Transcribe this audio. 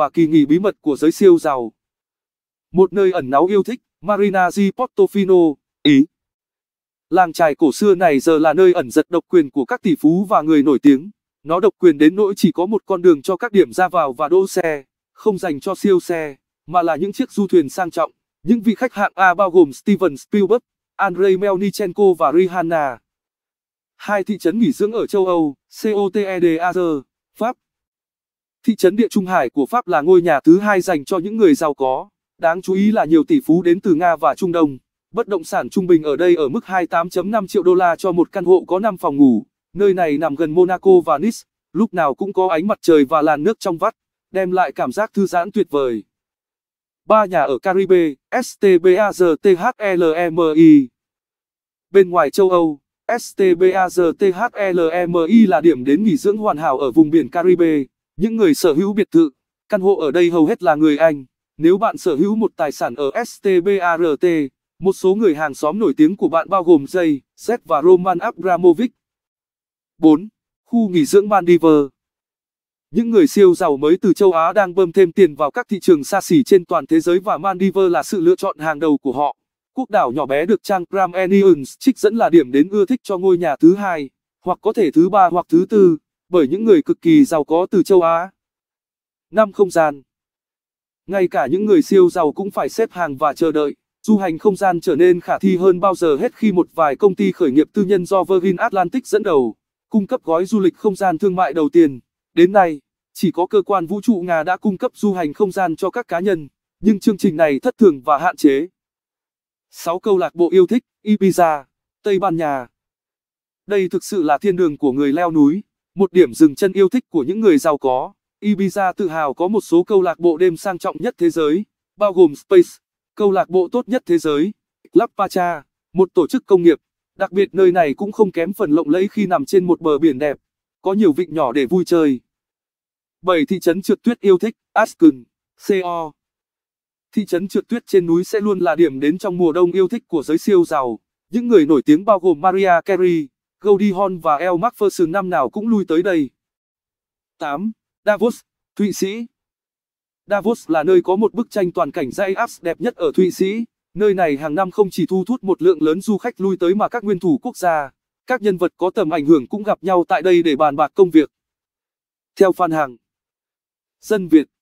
và kỳ nghỉ bí mật của giới siêu giàu. Một nơi ẩn náu yêu thích, Marina di Portofino, Ý. Làng trài cổ xưa này giờ là nơi ẩn giật độc quyền của các tỷ phú và người nổi tiếng. Nó độc quyền đến nỗi chỉ có một con đường cho các điểm ra vào và đỗ xe, không dành cho siêu xe, mà là những chiếc du thuyền sang trọng. Những vị khách hạng A bao gồm Steven Spielberg, Andrei Melnichenko và Rihanna. Hai thị trấn nghỉ dưỡng ở châu Âu, COTEDAR, Pháp, Thị trấn Địa Trung Hải của Pháp là ngôi nhà thứ hai dành cho những người giàu có. Đáng chú ý là nhiều tỷ phú đến từ Nga và Trung Đông. Bất động sản trung bình ở đây ở mức 28.5 triệu đô la cho một căn hộ có 5 phòng ngủ. Nơi này nằm gần Monaco và Nice, lúc nào cũng có ánh mặt trời và làn nước trong vắt, đem lại cảm giác thư giãn tuyệt vời. Ba nhà ở Caribe, STBAZTHLMI. E e Bên ngoài châu Âu, STBAZTHLMI e là điểm đến nghỉ dưỡng hoàn hảo ở vùng biển Caribe. Những người sở hữu biệt thự, căn hộ ở đây hầu hết là người Anh. Nếu bạn sở hữu một tài sản ở STBRT, một số người hàng xóm nổi tiếng của bạn bao gồm Jay, Seth và Roman Abramovich. 4. Khu nghỉ dưỡng Maldives Những người siêu giàu mới từ châu Á đang bơm thêm tiền vào các thị trường xa xỉ trên toàn thế giới và Maldives là sự lựa chọn hàng đầu của họ. Quốc đảo nhỏ bé được trang Gram Anions trích dẫn là điểm đến ưa thích cho ngôi nhà thứ hai, hoặc có thể thứ ba hoặc thứ tư bởi những người cực kỳ giàu có từ châu Á. Năm không gian Ngay cả những người siêu giàu cũng phải xếp hàng và chờ đợi. Du hành không gian trở nên khả thi hơn bao giờ hết khi một vài công ty khởi nghiệp tư nhân do Virgin Atlantic dẫn đầu, cung cấp gói du lịch không gian thương mại đầu tiên. Đến nay, chỉ có cơ quan vũ trụ Nga đã cung cấp du hành không gian cho các cá nhân, nhưng chương trình này thất thường và hạn chế. 6 câu lạc bộ yêu thích Ibiza, Tây Ban Nha. Đây thực sự là thiên đường của người leo núi. Một điểm dừng chân yêu thích của những người giàu có, Ibiza tự hào có một số câu lạc bộ đêm sang trọng nhất thế giới, bao gồm Space, câu lạc bộ tốt nhất thế giới, Club Pacha, một tổ chức công nghiệp. Đặc biệt nơi này cũng không kém phần lộng lẫy khi nằm trên một bờ biển đẹp, có nhiều vịnh nhỏ để vui chơi. 7. Thị trấn trượt tuyết yêu thích, Asken, CO. Thị trấn trượt tuyết trên núi sẽ luôn là điểm đến trong mùa đông yêu thích của giới siêu giàu. Những người nổi tiếng bao gồm Maria Carey, Goldie Hawn và El Macpherson năm nào cũng lui tới đây. 8. Davos, Thụy Sĩ Davos là nơi có một bức tranh toàn cảnh dãy Alps đẹp nhất ở Thụy Sĩ. Nơi này hàng năm không chỉ thu hút một lượng lớn du khách lui tới mà các nguyên thủ quốc gia, các nhân vật có tầm ảnh hưởng cũng gặp nhau tại đây để bàn bạc công việc. Theo Phan Hằng, Dân Việt